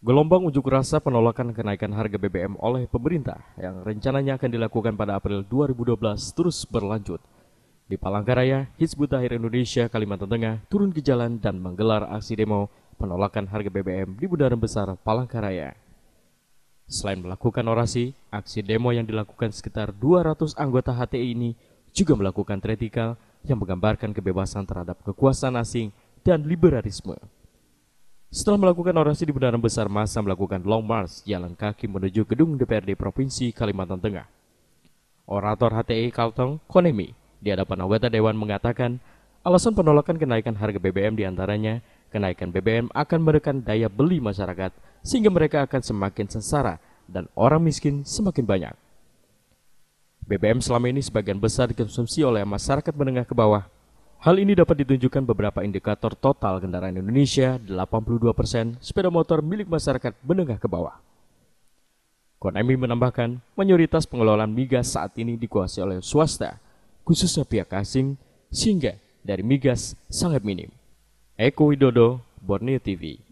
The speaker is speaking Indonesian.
Gelombang unjuk rasa penolakan kenaikan harga BBM oleh pemerintah yang rencananya akan dilakukan pada April 2012 terus berlanjut. Di Palangkaraya, Hizbut Tahrir Indonesia Kalimantan Tengah turun ke jalan dan menggelar aksi demo penolakan harga BBM di Bundaran Besar Palangkaraya. Selain melakukan orasi, aksi demo yang dilakukan sekitar 200 anggota HTI ini juga melakukan tretikal yang menggambarkan kebebasan terhadap kekuasaan asing dan liberalisme. Setelah melakukan orasi di Bundaran Besar, masa melakukan long march jalan kaki menuju gedung DPRD Provinsi Kalimantan Tengah. Orator HTI e Kalteng, Konemi, di hadapan anggota Dewan mengatakan, alasan penolakan kenaikan harga BBM diantaranya, kenaikan BBM akan menekan daya beli masyarakat, sehingga mereka akan semakin sengsara dan orang miskin semakin banyak. BBM selama ini sebagian besar dikonsumsi oleh masyarakat menengah ke bawah Hal ini dapat ditunjukkan beberapa indikator total kendaraan Indonesia 82 persen sepeda motor milik masyarakat menengah ke bawah. Konami menambahkan, mayoritas pengelolaan migas saat ini dikuasai oleh swasta, khususnya pihak asing, sehingga dari migas sangat minim. Eko Widodo, Borneo TV.